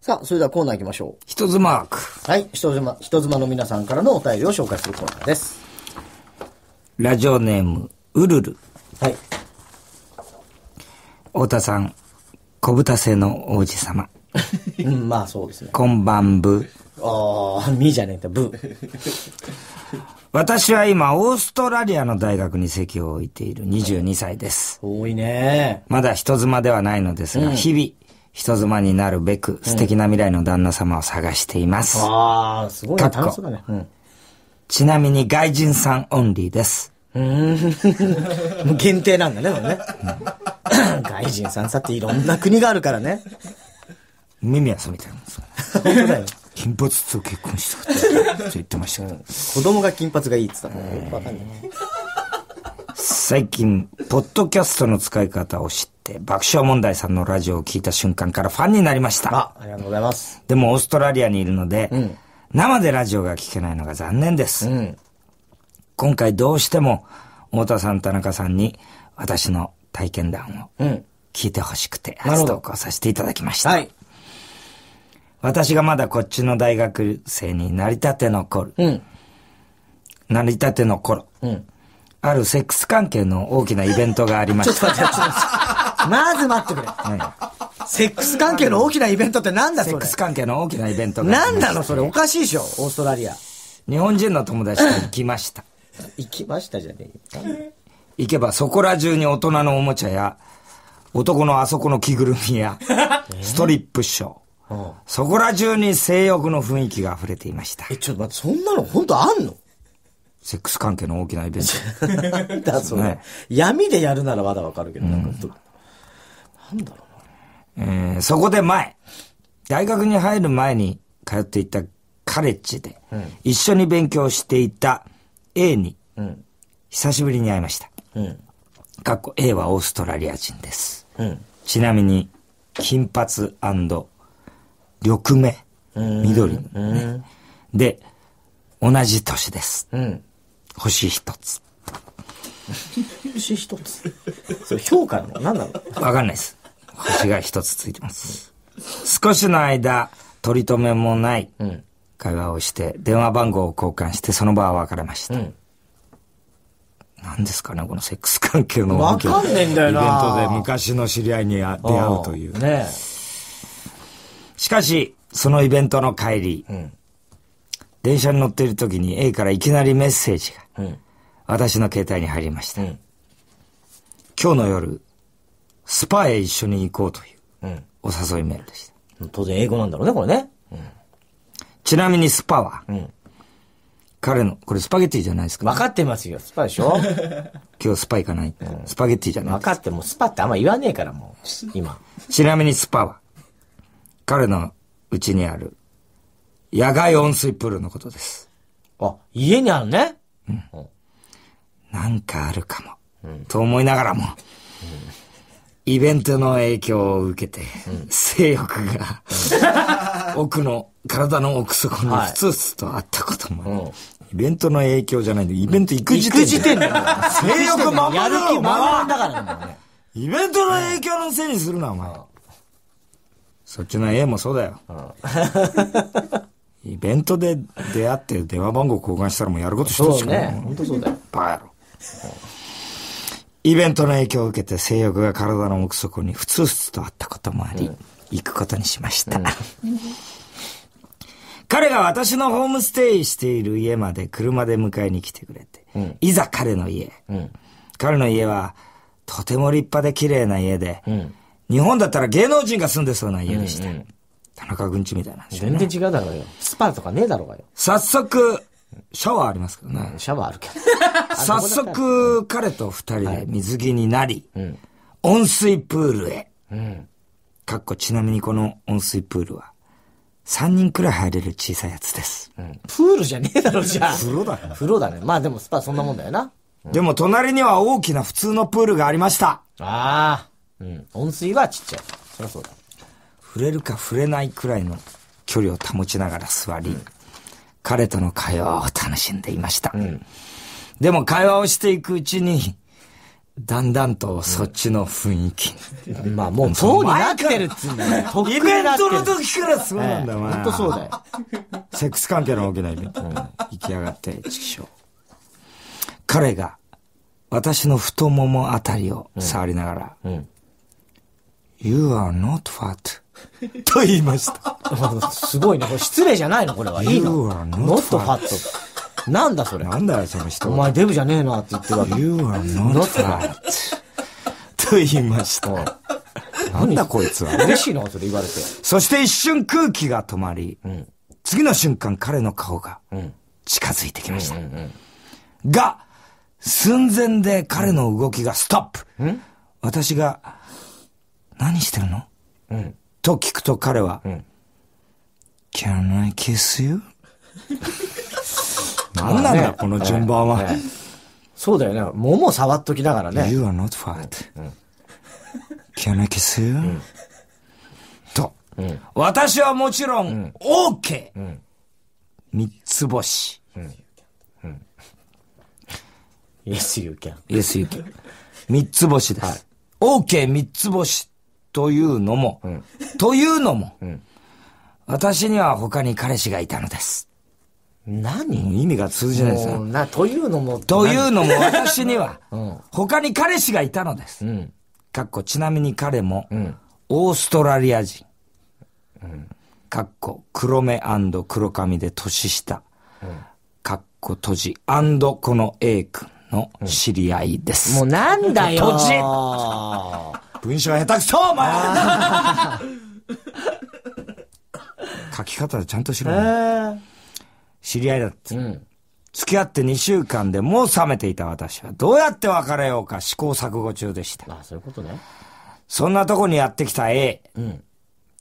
さあ、それではコーナー行きましょう。人妻枠。はい、人妻、人妻の皆さんからのお便りを紹介するコーナーです。ラジオネーム、うるる。はい。太田さん、小豚瀬の王子様。うん、まあそうですね。こんばんぶ。ああ、みじゃねえんだ、ぶ。私は今、オーストラリアの大学に席を置いている22歳です。多いね。まだ人妻ではないのですが、うん、日人妻になるべく素敵な未来の旦那様を探しています。ああ、すごい楽しそうだね。うん、ちなみに外人さんオンリーです。うん。限定なんだね、もね。うん、外人さんさっていろんな国があるからね。耳はそみたいなんですか、ね、本当だよ。金髪と結婚したっ言ってましたうん。子供が金髪がいいって言った最近、ポッドキャストの使い方を知って、て、爆笑問題さんのラジオを聞いた瞬間からファンになりました。あ、ありがとうございます。でもオーストラリアにいるので、うん、生でラジオが聞けないのが残念です。うん、今回どうしても、太田さん、田中さんに私の体験談を聞いてほしくて、初投稿させていただきました。はい。私がまだこっちの大学生になりたての頃、うん、なりたての頃、うん、あるセックス関係の大きなイベントがありました。ちょっと待って、まず待ってくれ。セックス関係の大きなイベントってなんだそれ。セックス関係の大きなイベントなんなのそれ。おかしいでしょ、オーストラリア。日本人の友達と行きました。行きましたじゃねえ行けばそこら中に大人のおもちゃや、男のあそこの着ぐるみや、ストリップショー。そこら中に性欲の雰囲気が溢れていました。え、ちょっと待って、そんなの本当あんのセックス関係の大きなイベント。だそれ、ね、闇でやるならまだわかるけど、なんか、なんだろうな。えー、そこで前、大学に入る前に通っていたカレッジで、うん、一緒に勉強していた A に、うん、久しぶりに会いました。かっこ A はオーストラリア人です。うん、ちなみに、金髪緑目、緑、ね、で、同じ年です。うん、星一つ。星一つそれ評価の何なのわかんないです。星が一つついてます。少しの間、取り留めもない会話をして、電話番号を交換して、その場は別れました。うん何ですかね、このセックス関係のわかんねえんだよな。イベントで昔の知り合いに出会うという。ねしかし、そのイベントの帰り、うん、電車に乗っている時に A からいきなりメッセージが、うん、私の携帯に入りました。うん、今日の夜、スパへ一緒に行こうという、お誘いメールでした。当然英語なんだろうね、これね。ちなみにスパは、彼の、これスパゲッティじゃないですか、ね、分かってますよ、スパでしょ 今日スパ行かない、うん、スパゲッティじゃない分かって、もスパってあんま言わねえからもう、今。ちなみにスパは、彼のうちにある、野外温水プールのことです。あ、家にあるねうん。なんかあるかも、うん、と思いながらも、うんイベントの影響を受けて、性欲が、奥の、体の奥底にふつふつとあったことも、イベントの影響じゃないんで、イベント行く時点で。行く時点で。性欲ままやる気ままだからね。イベントの影響のせいにするな、お前。そっちの A もそうだよ。イベントで出会って電話番号交換したらもうやること一つしかない。そうね。本当そうだよ。イベントの影響を受けて性欲が体の奥底にふつふつとあったこともあり、うん、行くことにしました。うん、彼が私のホームステイしている家まで車で迎えに来てくれて、うん、いざ彼の家、彼の家はとても立派で綺麗な家で、日本だったら芸能人が住んでそうな家でした。うんうん、田中くんちみたいなんですよ、ね、全然違うだろうよ。スパとかねえだろうがよ。早速、シャワーありますけどね。シャワーあるけど。早速、彼と二人で水着になり、はい温水プールへ。うん、かっこちなみにこの温水プールは、三人くらい入れる小さいやつです。うん、プールじゃねえだろ、じゃあ。風呂だ。風呂だね。まあでもスパそんなもんだよな。でも隣には大きな普通のプールがありました。ああ。うん。温水はちっちゃい。そりゃそうだ。触れるか触れないくらいの距離を保ちながら座り、彼との会話を楽しんでいました。うん、でも会話をしていくうちに、だんだんとそっちの雰囲気。うん、まあもうそうになってるっつうんだよ。イベントの時からそうなんだよ、ほんとそうだよ。セックス関係の大きないベン行き上がって、畜生。彼が私の太ももあたりを触りながら、うんうん、You are not fat. と言いました。すごいね。これ失礼じゃないのこれは。いいの ?not fat. なんだそれ。なんだよ、その人。お前デブじゃねえなって言ってるわけ。You are not fat. と言いました。なんだこいつは、嬉しいのそれ言われて。そして一瞬空気が止まり、うん、次の瞬間彼の顔が近づいてきました。うんうんうん、が、寸前で彼の動きがストップ。うん、私が、何してるの、うんと聞くと彼は、うん、Can I kiss you? 何なんだ、この順番は。そうだよね。桃触っときながらね。You are not fat.、うん、Can I kiss you?、と、私はもちろん、OK!、三つ星。Yes, you can. Yes, you can. 三つ星です。OK、三つ星。というのも、うん、というのも、うん、私には他に彼氏がいたのです。何意味が通じないですよ。な、というのも。というのも 私には、他に彼氏がいたのです。かっこ、ちなみに彼も、オーストラリア人。かっこ、黒目黒髪で年下。かっこ閉じ、この A 君の知り合いです。もうなんだよ。閉じ 文章下手くそお前 書き方ちゃんとしろ、ね知り合いだって、うん、付き合って2週間でもう冷めていた私はどうやって別れようか試行錯誤中でしたあそういうことねそんなとこにやってきた A、うん、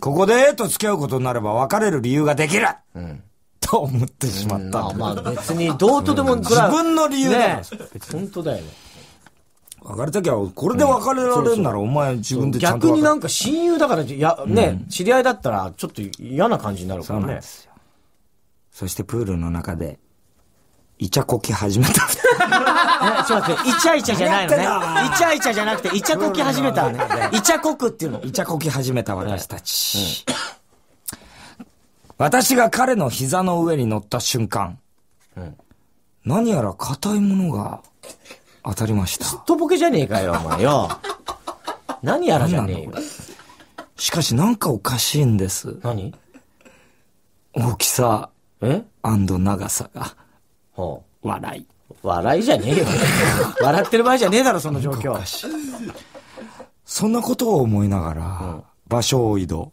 ここで A と付き合うことになれば別れる理由ができる、うん、と思ってしまった、うん、まあ、まあ別にどうとでも、うん、自分の理由だ、ね、本当だよね別れたきゃ、これで別れられるなら、お前自分でちゃんと。逆になんか親友だから、いや、ね、知り合いだったら、ちょっと嫌な感じになるからね。そうなんですよ。そしてプールの中で、イチャコキ始めた。ちょっと待って、イチャイチャじゃないのね。イチャイチャじゃなくて、イチャコキ始めたイチャコクっていうの。イチャコキ始めた私たち。私が彼の膝の上に乗った瞬間、何やら硬いものが、当たりました。すっとぼけじゃねえかよ、お前よ。何やらじゃねえよ。しかしなんかおかしいんです。何大きさ、え長さが。ほう。笑い。笑いじゃねえよ。笑ってる場合じゃねえだろ、その状況。んそんなことを思いながら、うん、場所を移動。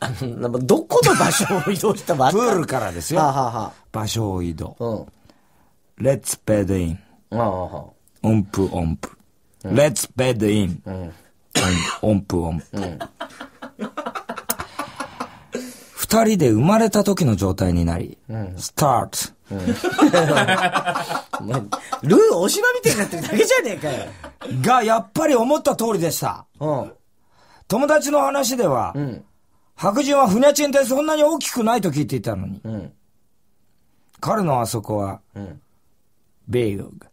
あの、どこの場所を移動した場所かプールからですよ。はは場所を移動。うん。レッツペデイン。音符音符。Let's bed in. 音符音符。二人で生まれた時の状態になり、start. ルーお芝みたいになってるだけじゃねえかよ。が、やっぱり思った通りでした。友達の話では、白人はふにゃちんってそんなに大きくないと聞いていたのに。彼のあそこは、ベイゴが。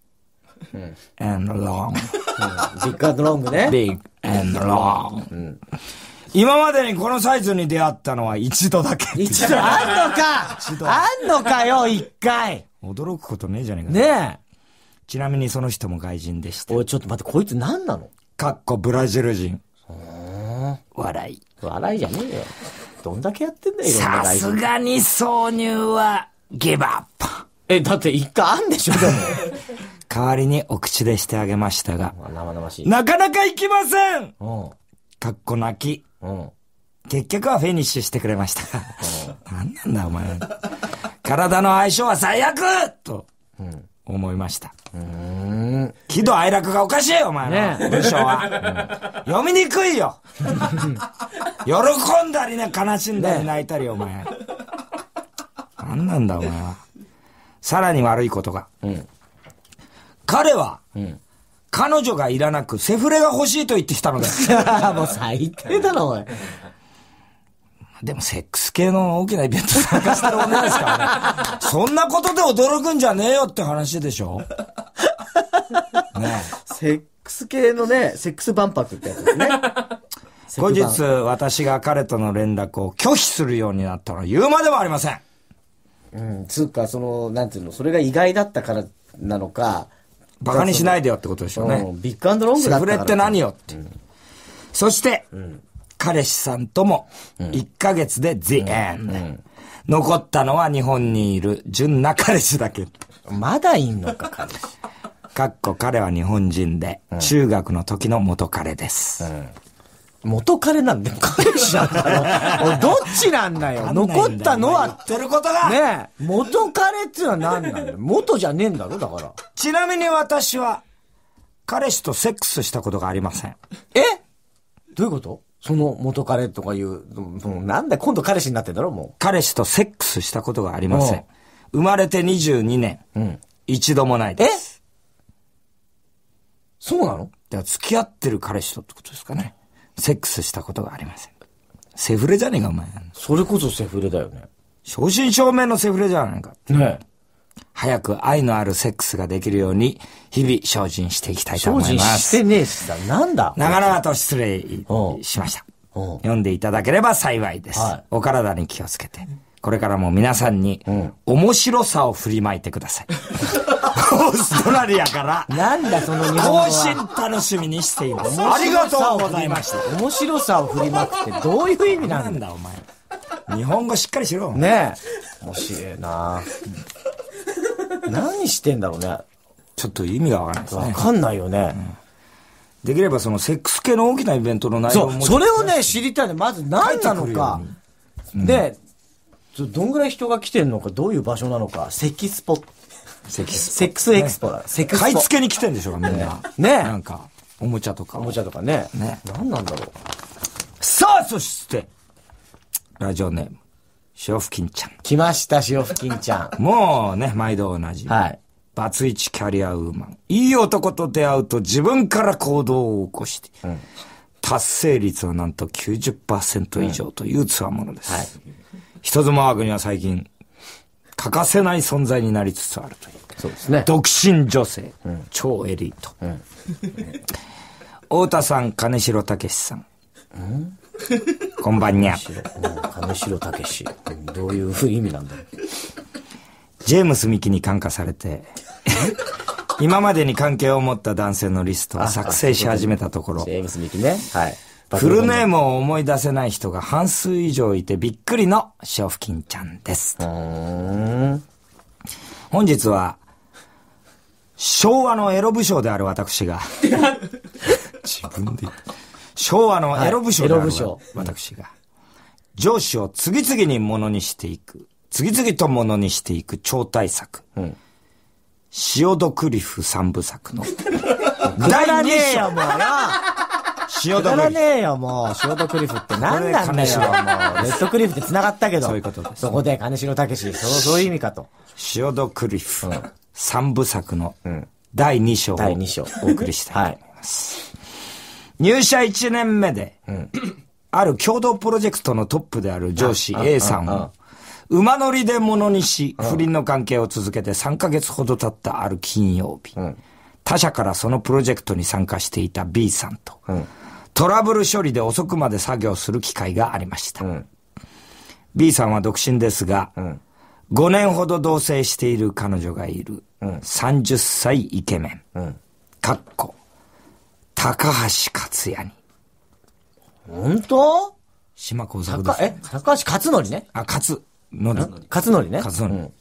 and long. ビッグアンドロングね。big and long. 今までにこのサイズに出会ったのは一度だけ。一度あんのか一度あんのかよ、一回。驚くことねえじゃねえかねえ。ちなみにその人も外人でした。おい、ちょっと待って、こいつ何なのかっこブラジル人。笑い。笑いじゃねえよ。どんだけやってんだよ、さすがに挿入は、ギブアップ。え、だって一回あんでしょ、でも。代わりにお口でしてあげましたが、生々しい。なかなか行きませんかっこ泣き。結局はフィニッシュしてくれました。何なんだお前。体の相性は最悪と思いました。喜怒哀楽がおかしいよ、お前の文章は。読みにくいよ。喜んだりね、悲しんだり泣いたり、お前。何なんだお前は。さらに悪いことが。うん。彼は、彼女がいらなく、セフレが欲しいと言ってきたのだよ。もう最低だろ、おい。でも、セックス系の大きなイベント参加してる女ですからね。そんなことで驚くんじゃねえよって話でしょ。ね、セックス系のね、セックス万博ってやつですね。後日、私が彼との連絡を拒否するようになったのは言うまでもありません。うん、つうか、その、なんていうの、それが意外だったからなのか、バカにしないでよってことでしょうね。ビッグロングだセフレって何よって。うん、そして、うん、彼氏さんとも、1ヶ月で The End。残ったのは日本にいる純な彼氏だけ。まだいんのか、彼氏。かっこ彼は日本人で、中学の時の元彼です。うん元彼なんだよ。彼氏なんだよ。どっちなんだよ。残ったのは。ってることが。ねえ。元彼っていうのは何なんだよ。元じゃねえんだろ、だから。ちなみに私は、彼氏とセックスしたことがありません。えどういうことその元彼とかいう、もうなんだ今度彼氏になってんだろ、もう。彼氏とセックスしたことがありません。生まれて22年。うん。一度もないです。えそうなのだから付き合ってる彼氏とってことですかね。セックスしたことがありません。セフレじゃねえか、お前。それこそセフレだよね。正真正銘のセフレじゃないか。ね早く愛のあるセックスができるように、日々精進していきたいと思います。精進してねえしさ、なんだ長々と失礼しました。読んでいただければ幸いです。はい、お体に気をつけて。これからも皆さんに、面白さを振りまいてください。オーストラリアから、なんだその日本更新楽しみにしています。ありがとうございました。面白さを振りまくってどういう意味なんだお前。日本語しっかりしろ。ねえ。面白いな何してんだろうね。ちょっと意味がわかんないですね。わかんないよね。うんできればそのセックス系の大きなイベントの内容も、そう、それをね、知りたいの。まず何なのか。で、どんぐらい人が来てるのか、どういう場所なのか、セキスポ。セキスセックスエクスポだ。ね、セクスポ。買い付けに来てんでしょうみんな。ねなんか、おもちゃとか。おもちゃとかね。ね。何なんだろう。さあ、そして、ラジオネーム、塩吹きんちゃん。来ました、塩吹きんちゃん。もうね、毎度同じはい。バツイチキャリアウーマン。いい男と出会うと自分から行動を起こして、うん、達成率はなんと90%以上という強者です。うん、はい人妻枠には最近、欠かせない存在になりつつあるという。そうですね。独身女性、うん、超エリート。うん、太田さん、金城武さん。うんこんばんにゃ。金城武史。どういう意味なんだろう。ジェームス・ミキに感化されて、今までに関係を持った男性のリストを作成し始めたところ。ジェームス・ミキね。はい。フルネームを思い出せない人が半数以上いてびっくりの潮吹金ちゃんです。本日は、昭和のエロ武将である私が 自分で昭和のエロ武将である私が、上司を次々にものにしていく、次々とものにしていく超大作。うん塩ドクリフ三部作の。くだらねえよ 塩毒。くだらねえよ、もう。塩クリフって何なんだよ、もう。レッドクリフって繋がったけど。そういうことです、ね。そこで金城武史、そう、そういう意味かと。塩クリフ。三、部作の、第2章を。お送りしたいと思います。はい、入社1年目で、ある共同プロジェクトのトップである上司 A さんを、馬乗りで物にし、不倫の関係を続けて3ヶ月ほど経ったある金曜日、他社からそのプロジェクトに参加していた B さんと、うん、トラブル処理で遅くまで作業する機会がありました。うん、B さんは独身ですが、うん、5年ほど同棲している彼女がいる、うん、30歳イケメン、かっこ、高橋克也に。本当島耕作です、え、高橋克則ね。あ、勝則。勝則ね。勝則、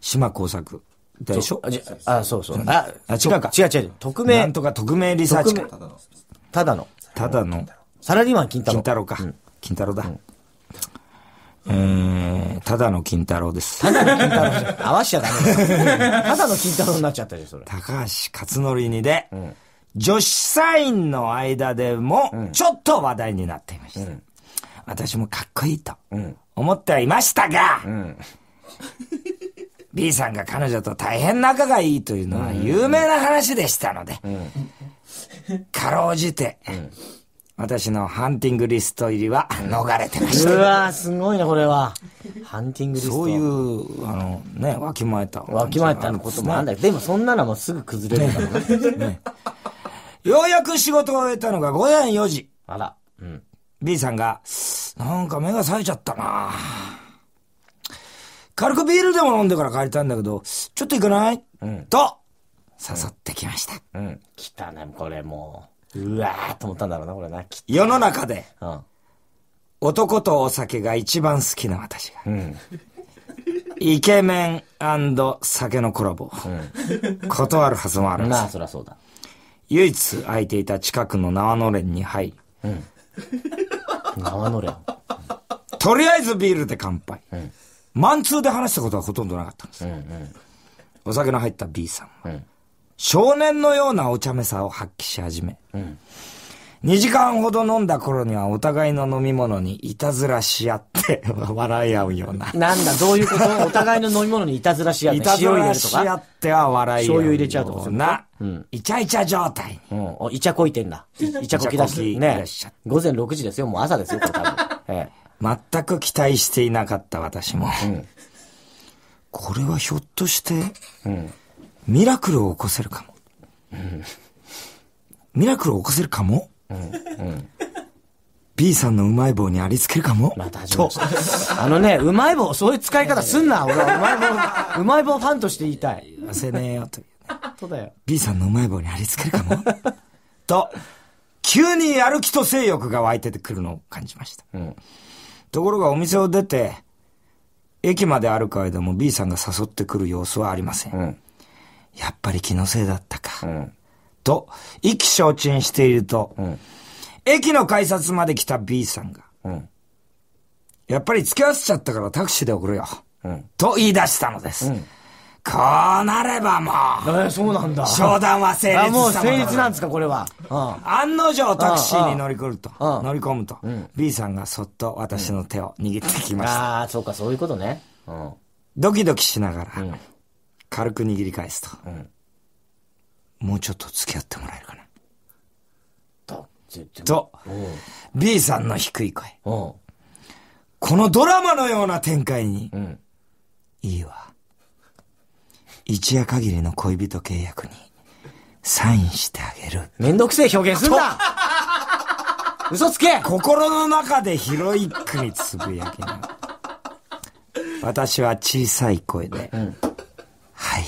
島耕作。でしょあそうそう。あ、違うか。違う違う。匿名。なんとか匿名リサーチか。ただの。ただの。ただの、サラリーマン金太郎。金太郎か。金太郎だ。えー、ただの金太郎です。ただの金太郎じゃ、合わしちゃダメだす。ただの金太郎になっちゃったん、それ。高橋克典にで、女子社員の間でも、ちょっと話題になっていました。私もかっこいいと、思ってはいましたが、B さんが彼女と大変仲がいいというのは有名な話でしたので、かろうじて、私のハンティングリスト入りは逃れてました。うわすごいな、これは。ハンティングリスト。そういう、あの、ね、わきまえた。わきまえたのこともあんだけど、でもそんなのもすぐ崩れるからね。ねようやく仕事を終えたのが午前4時。あら。うん。B さんが、なんか目が冴えちゃったな軽くビールでも飲んでから帰りたいんだけど、ちょっと行かない、うん、と、誘ってきました。うん。来たね、これもう。うわーと思ったんだろうな、これな。世の中で、うん、男とお酒が一番好きな私が。うん。イケメン酒のコラボ、うん、断るはずもあるなあそりゃそうだ唯一空いていた近くの縄のれんに入り、うん、縄のれん、とりあえずビールで乾杯、うん、マンツーで話したことはほとんどなかったんです、うんうん、お酒の入った B さんは、少年のようなお茶目さを発揮し始め、うん、2時間ほど飲んだ頃にはお互いの飲み物にいたずらし合って 笑い合うような。なんだ、どういうことお互いの飲み物にいたずらし合って、いたずらし合っては笑い合う。醤油入れちゃうとか。な、うん、イチャイチャ状態うん、イチャこいてんだ。イチャこき出しね。午前6時ですよ、もう朝ですよ、これ多分。ええ、全く期待していなかった私も。うん、これはひょっとして、うんミラクルを起こせるかも。うん、ミラクルを起こせるかも、うん、うん B さんのうまい棒にありつけるかも。また始まあのね、うまい棒、そういう使い方すんな。俺はうまい棒、うまい棒ファンとして言いたい。忘せねえよ、という、そうだよ。B さんのうまい棒にありつけるかも。と、急にやる気と性欲が湧いてくるのを感じました。うん、ところがお店を出て、駅まで歩く間も B さんが誘ってくる様子はありません。うん、やっぱり気のせいだったか。うん、と、意気消沈していると、うん、駅の改札まで来た B さんが、うん、やっぱり付き合わせちゃったからタクシーで送るよ。と言い出したのです。こうなればもう。えそうなんだ。商談は成立したもう成立なんですか、これは。うん、案の定タクシーに乗り込むと、うん、乗り込むと、うん、B さんがそっと私の手を握ってきました。ああ、そうか、そういうことね。ドキドキしながら、軽く握り返すと、うん、もうちょっと付き合ってもらえるかなとと B さんの低い声このドラマのような展開に、うん、いいわ一夜限りの恋人契約にサインしてあげるめんどくせえ表現すんな嘘つけ心の中でヒロイックにつぶやきな私は小さい声で、うんはい。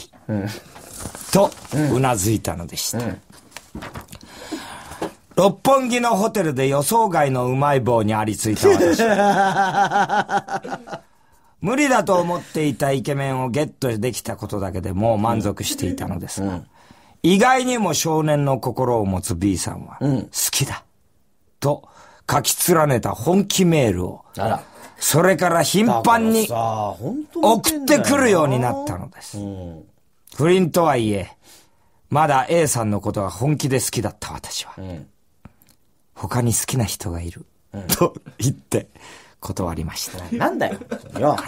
と、うなずいたのでした。六本木のホテルで予想外のうまい棒にありついた私。無理だと思っていたイケメンをゲットできたことだけでもう満足していたのですが、意外にも少年の心を持つ B さんは、好きだ、と書き連ねた本気メールを、あらそれから頻繁に送ってくるようになったのです。不倫とはいえ、まだ A さんのことが本気で好きだった私は。うん、他に好きな人がいる、うん、と言って断りました。なんだよ。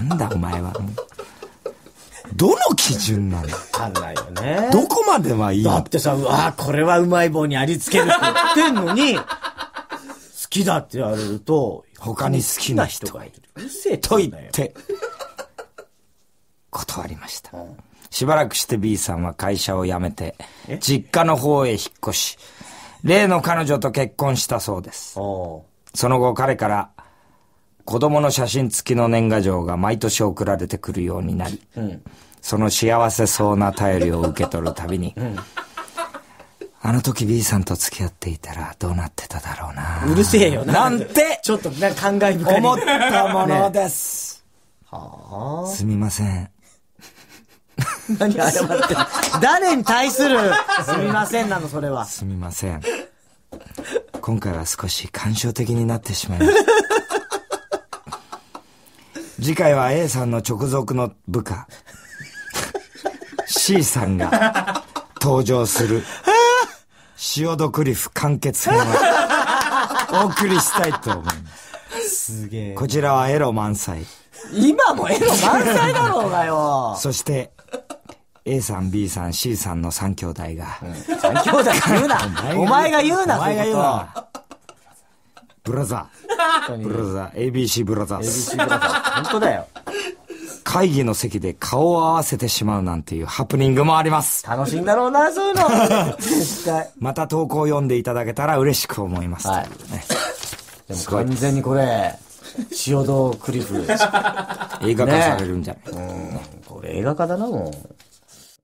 なんだお前は。どの基準なのわかんないよね。どこまではいいだってさ、うわこれはうまい棒にありつけるって言ってんのに、好きだって言われると、他に好きな人がいる。と言って、断りました。しばらくして B さんは会社を辞めて、実家の方へ引っ越し、例の彼女と結婚したそうです。その後彼から、子供の写真付きの年賀状が毎年送られてくるようになり、その幸せそうな便りを受け取るたびに、うんあの時 B さんと付き合っていたらどうなってただろうな。うるせえよな。なんてちょっとね、考えに。深い。思ったものです。ね、はすみません。何謝って誰に対するすみませんなの、それは。すみません。今回は少し感傷的になってしまいました。次回は A さんの直属の部下、C さんが登場する。塩ドクリフ完結編を お送りしたいと思います。すげえ。こちらはエロ満載。今もエロ満載だろうがよ。そして、A さん、B さん、C さんの3兄弟が。うん、3兄弟言うなお前が言うなお前が言うなブラザー。ブラザー、ABC ブラザー。ABC ブラザー。本当だよ。会議の席で顔を合わせてしまうなんていうハプニングもあります。楽しいんだろうな、そういうの。絶対。また投稿を読んでいただけたら嬉しく思います。はい。でも完全にこれ、塩戸クリフ。映画化されるんじゃない、ね、うん。これ映画化だな、もう。